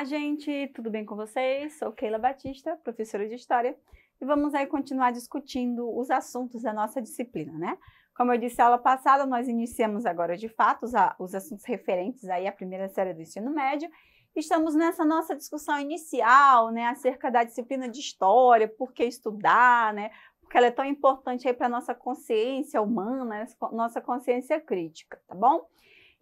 Olá, gente, tudo bem com vocês? Sou Keila Batista, professora de História, e vamos aí continuar discutindo os assuntos da nossa disciplina, né? Como eu disse aula passada, nós iniciamos agora de fato os, os assuntos referentes aí à primeira série do ensino médio. Estamos nessa nossa discussão inicial, né, acerca da disciplina de História, por que estudar, né? Porque ela é tão importante aí para a nossa consciência humana, nossa consciência crítica, tá bom?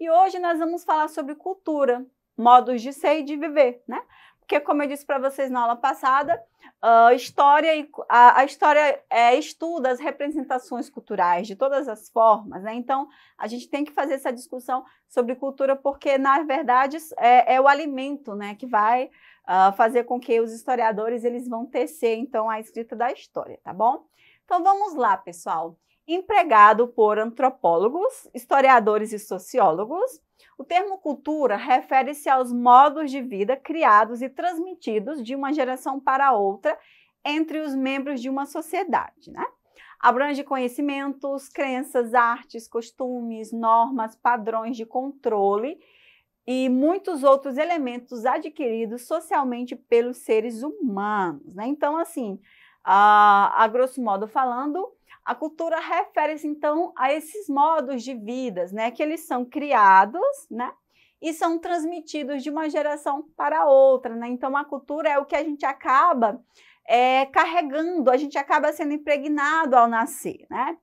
E hoje nós vamos falar sobre cultura, modos de ser e de viver, né? Porque, como eu disse para vocês na aula passada, a história, a, a história é, estuda as representações culturais de todas as formas, né? Então, a gente tem que fazer essa discussão sobre cultura, porque, na verdade, é, é o alimento né, que vai uh, fazer com que os historiadores eles vão tecer, então, a escrita da história, tá bom? Então, vamos lá, pessoal empregado por antropólogos, historiadores e sociólogos. O termo cultura refere-se aos modos de vida criados e transmitidos de uma geração para outra entre os membros de uma sociedade, né? Abrange conhecimentos, crenças, artes, costumes, normas, padrões de controle e muitos outros elementos adquiridos socialmente pelos seres humanos, né? Então, assim, a, a grosso modo falando, a cultura refere-se então a esses modos de vidas, né, que eles são criados, né, e são transmitidos de uma geração para outra, né? Então a cultura é o que a gente acaba é, carregando, a gente acaba sendo impregnado ao nascer, né?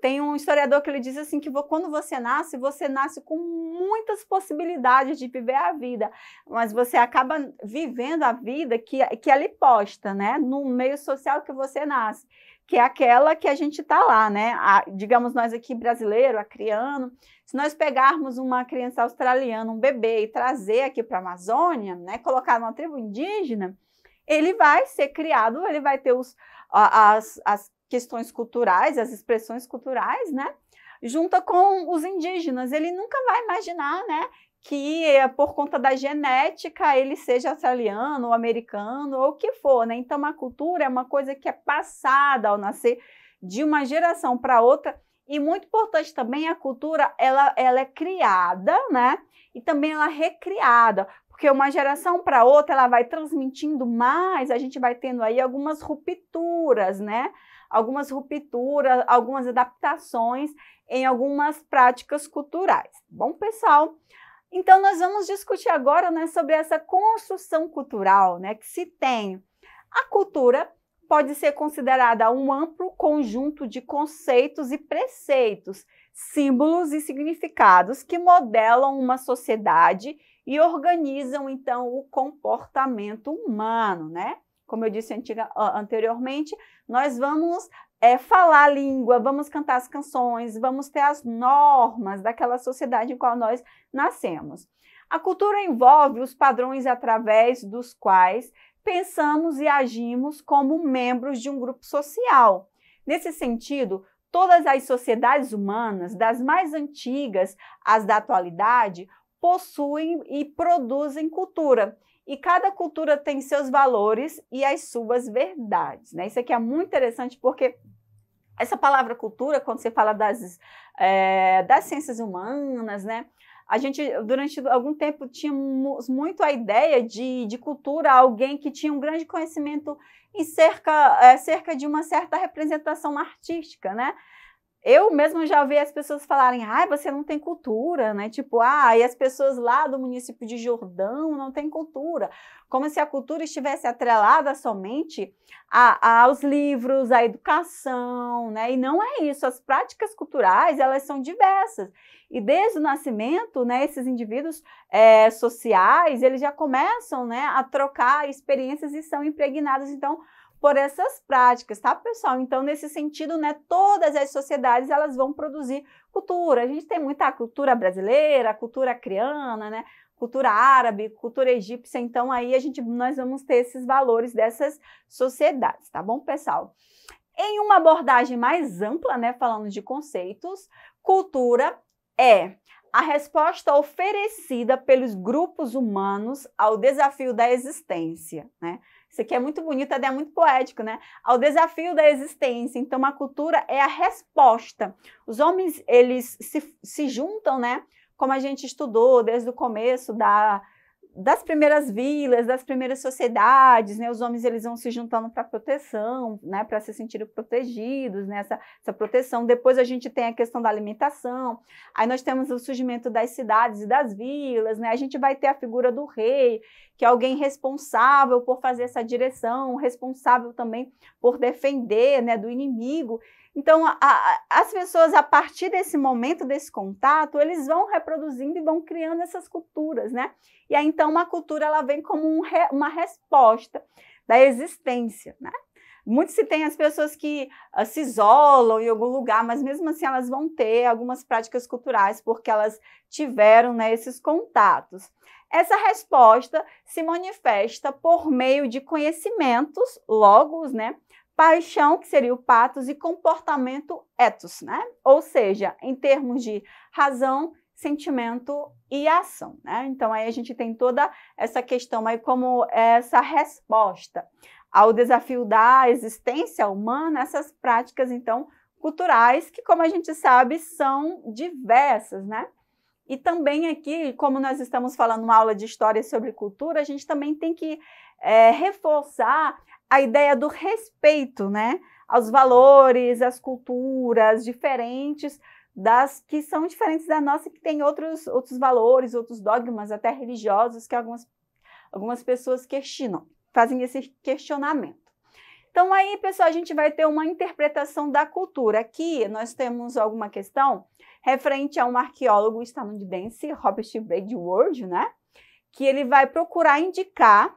Tem um historiador que ele diz assim que quando você nasce, você nasce com muitas possibilidades de viver a vida, mas você acaba vivendo a vida que, que ela é posta, né? No meio social que você nasce, que é aquela que a gente está lá, né? A, digamos nós aqui brasileiro, acriano, se nós pegarmos uma criança australiana, um bebê e trazer aqui para a Amazônia, né? Colocar numa tribo indígena, ele vai ser criado, ele vai ter os, as, as, questões culturais, as expressões culturais, né? Junta com os indígenas. Ele nunca vai imaginar, né? que eh, por conta da genética ele seja australiano ou americano ou o que for, né? Então a cultura é uma coisa que é passada ao nascer de uma geração para outra e muito importante também a cultura, ela, ela é criada, né? E também ela é recriada. Porque uma geração para outra ela vai transmitindo mais, a gente vai tendo aí algumas rupturas, né? Algumas rupturas, algumas adaptações em algumas práticas culturais. Bom, pessoal, então nós vamos discutir agora, né, sobre essa construção cultural, né, que se tem. A cultura pode ser considerada um amplo conjunto de conceitos e preceitos símbolos e significados que modelam uma sociedade e organizam então o comportamento humano, né? Como eu disse antiga, anteriormente, nós vamos é, falar a língua, vamos cantar as canções, vamos ter as normas daquela sociedade em qual nós nascemos. A cultura envolve os padrões através dos quais pensamos e agimos como membros de um grupo social. Nesse sentido, Todas as sociedades humanas, das mais antigas às da atualidade, possuem e produzem cultura. E cada cultura tem seus valores e as suas verdades. Né? Isso aqui é muito interessante porque essa palavra cultura, quando você fala das, é, das ciências humanas, né? a gente, durante algum tempo, tínhamos muito a ideia de, de cultura, alguém que tinha um grande conhecimento em cerca, é, cerca de uma certa representação artística, né? Eu mesmo já ouvi as pessoas falarem, ah, você não tem cultura, né? Tipo, ah, e as pessoas lá do município de Jordão não têm cultura. Como se a cultura estivesse atrelada somente a, aos livros, à educação, né? E não é isso. As práticas culturais, elas são diversas. E desde o nascimento, né, esses indivíduos é, sociais, eles já começam né, a trocar experiências e são impregnados, então, por essas práticas, tá, pessoal? Então, nesse sentido, né, todas as sociedades elas vão produzir cultura. A gente tem muita cultura brasileira, cultura criana, né, cultura árabe, cultura egípcia. Então, aí a gente nós vamos ter esses valores dessas sociedades, tá bom, pessoal? Em uma abordagem mais ampla, né, falando de conceitos, cultura é a resposta oferecida pelos grupos humanos ao desafio da existência, né? Isso aqui é muito bonito, até é muito poético, né? Ao desafio da existência. Então, a cultura é a resposta. Os homens, eles se, se juntam, né? Como a gente estudou desde o começo da das primeiras vilas, das primeiras sociedades, né? Os homens eles vão se juntando para proteção, né? Para se sentirem protegidos, né? Essa, essa, proteção. Depois a gente tem a questão da alimentação. Aí nós temos o surgimento das cidades e das vilas, né? A gente vai ter a figura do rei, que é alguém responsável por fazer essa direção, responsável também por defender, né? Do inimigo. Então, a, a, as pessoas, a partir desse momento, desse contato, eles vão reproduzindo e vão criando essas culturas, né? E aí, então, uma cultura, ela vem como um re, uma resposta da existência, né? Muito se tem as pessoas que uh, se isolam em algum lugar, mas mesmo assim elas vão ter algumas práticas culturais porque elas tiveram né, esses contatos. Essa resposta se manifesta por meio de conhecimentos, logos, né, paixão, que seria o patos, e comportamento, etos, né? Ou seja, em termos de razão, sentimento e ação, né? Então aí a gente tem toda essa questão aí como essa resposta ao desafio da existência humana, essas práticas então culturais que, como a gente sabe, são diversas, né? E também aqui, como nós estamos falando uma aula de história sobre cultura, a gente também tem que é, reforçar a ideia do respeito, né? Aos valores, às culturas diferentes das que são diferentes da nossa, que tem outros, outros valores, outros dogmas, até religiosos, que algumas, algumas pessoas questionam, fazem esse questionamento. Então, aí, pessoal, a gente vai ter uma interpretação da cultura. Aqui nós temos alguma questão referente a um arqueólogo estadunidense, Robert Braidwood, né? Que ele vai procurar indicar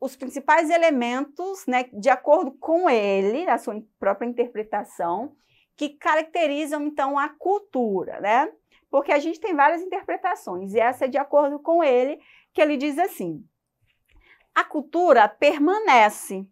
os principais elementos, né, de acordo com ele, a sua própria interpretação, que caracterizam então a cultura, né? Porque a gente tem várias interpretações e essa é de acordo com ele, que ele diz assim: a cultura permanece,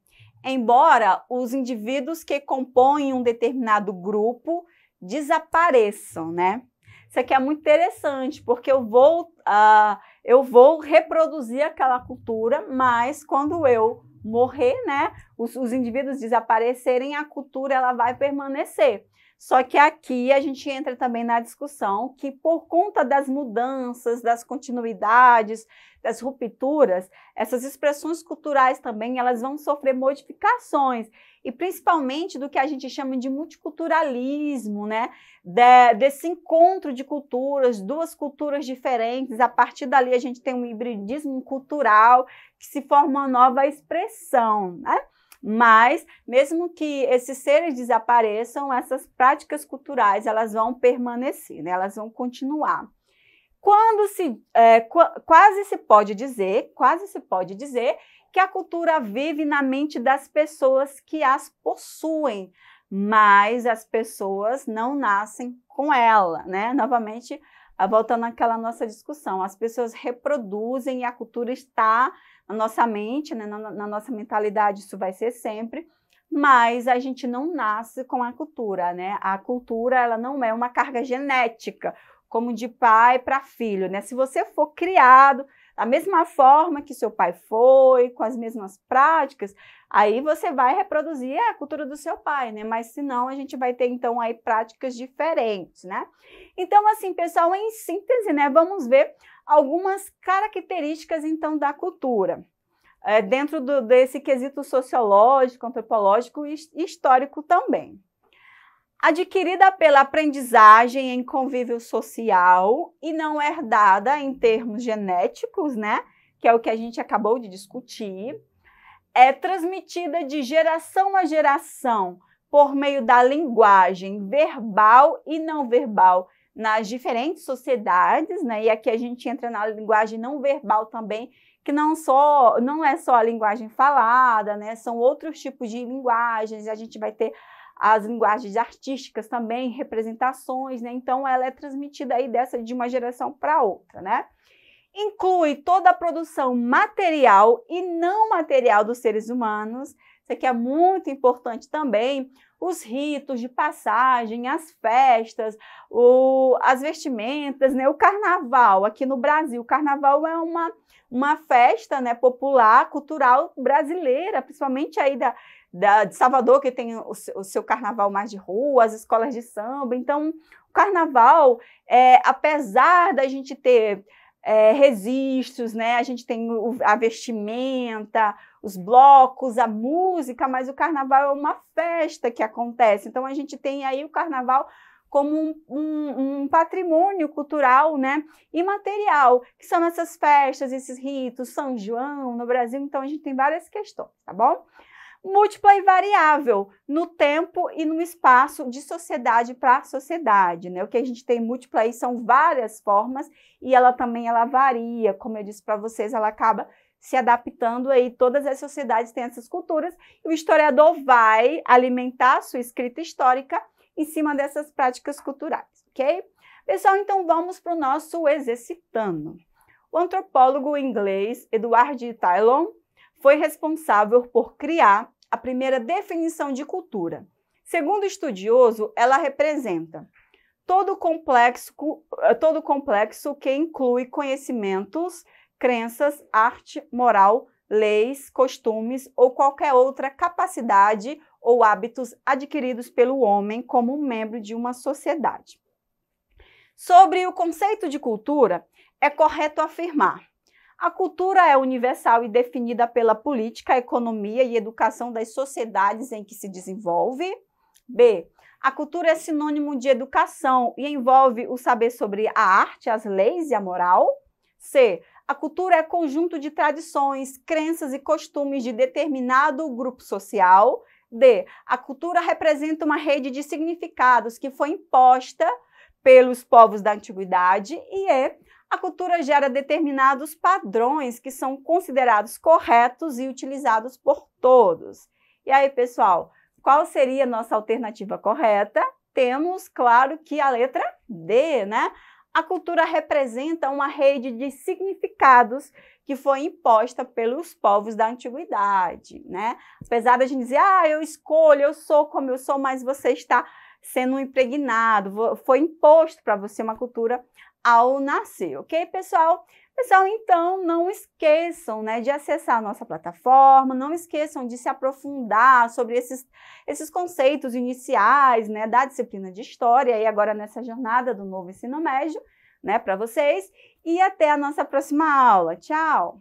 embora os indivíduos que compõem um determinado grupo desapareçam, né? Isso aqui é muito interessante, porque eu vou uh, eu vou reproduzir aquela cultura, mas quando eu morrer, né, os, os indivíduos desaparecerem, a cultura ela vai permanecer. Só que aqui a gente entra também na discussão que, por conta das mudanças, das continuidades, das rupturas, essas expressões culturais também elas vão sofrer modificações e principalmente do que a gente chama de multiculturalismo, né? De, desse encontro de culturas, duas culturas diferentes. A partir dali a gente tem um hibridismo cultural que se forma uma nova expressão, né? Mas, mesmo que esses seres desapareçam, essas práticas culturais elas vão permanecer, né? elas vão continuar. Quando se é, quase se pode dizer, quase se pode dizer que a cultura vive na mente das pessoas que as possuem, mas as pessoas não nascem com ela, né? Novamente, ah, voltando àquela nossa discussão, as pessoas reproduzem e a cultura está na nossa mente, né, na, na, nossa mentalidade, isso vai ser sempre, mas a gente não nasce com a cultura, né? A cultura, ela não é uma carga genética, como de pai para filho, né? Se você for criado da mesma forma que seu pai foi, com as mesmas práticas, aí você vai reproduzir a cultura do seu pai, né? Mas se não, a gente vai ter então aí práticas diferentes, né? Então, assim, pessoal, em síntese, né? Vamos ver algumas características então da cultura. É, dentro do, desse quesito sociológico, antropológico e histórico também adquirida pela aprendizagem em convívio social e não herdada em termos genéticos, né? Que é o que a gente acabou de discutir, é transmitida de geração a geração por meio da linguagem verbal e não verbal nas diferentes sociedades, né? E aqui a gente entra na linguagem não verbal também, que não só não é só a linguagem falada, né? São outros tipos de linguagens. A gente vai ter as linguagens artísticas também, representações, né? Então ela é transmitida aí dessa de uma geração para outra, né? Inclui toda a produção material e não material dos seres humanos. Isso aqui é muito importante também. Os ritos de passagem, as festas, o, as vestimentas, né? o carnaval. Aqui no Brasil, o carnaval é uma, uma festa né, popular, cultural brasileira, principalmente aí da, da, de Salvador, que tem o, o, seu carnaval mais de rua, as escolas de samba. Então, o carnaval, é, apesar da gente ter é, registros, né? a gente tem o, a vestimenta, os blocos, a música, mas o carnaval é uma festa que acontece. Então, a gente tem aí o carnaval como um, um, um, patrimônio cultural né, e material, que são essas festas, esses ritos, São João no Brasil. Então, a gente tem várias questões, tá bom? múltipla e variável no tempo e no espaço de sociedade para sociedade, né? O que a gente tem múltipla aí são várias formas e ela também ela varia, como eu disse para vocês, ela acaba se adaptando aí, todas as sociedades têm essas culturas, e o historiador vai alimentar a sua escrita histórica em cima dessas práticas culturais, ok? Pessoal, então vamos para o nosso exercitando. O antropólogo inglês Edward Tylon foi responsável por criar a primeira definição de cultura. Segundo o estudioso, ela representa todo complexo, eh, todo complexo que inclui conhecimentos, crenças, arte, moral, leis, costumes ou qualquer outra capacidade ou hábitos adquiridos pelo homem como membro de uma sociedade. Sobre o conceito de cultura, é correto afirmar a cultura é universal e definida pela política, economia e educação das sociedades em que se desenvolve. B. A cultura é sinônimo de educação e envolve o saber sobre a arte, as leis e a moral. C. A cultura é conjunto de tradições, crenças e costumes de determinado grupo social. D. A cultura representa uma rede de significados que foi imposta pelos povos da antiguidade. E E a cultura gera determinados padrões que são considerados corretos e utilizados por todos. E aí, pessoal, qual seria a nossa alternativa correta? Temos, claro, que a letra D, né? A cultura representa uma rede de significados que foi imposta pelos povos da antiguidade, né? Apesar da gente dizer, ah, eu escolho, eu sou como eu sou, mas você está sendo impregnado, foi imposto para você uma cultura ao nascer, ok, pessoal? Pessoal, então não esqueçam né, de acessar a nossa plataforma, não esqueçam de se aprofundar sobre esses, esses conceitos iniciais né, da disciplina de História e agora nessa jornada do novo ensino médio né, para vocês. E até a nossa próxima aula. Tchau!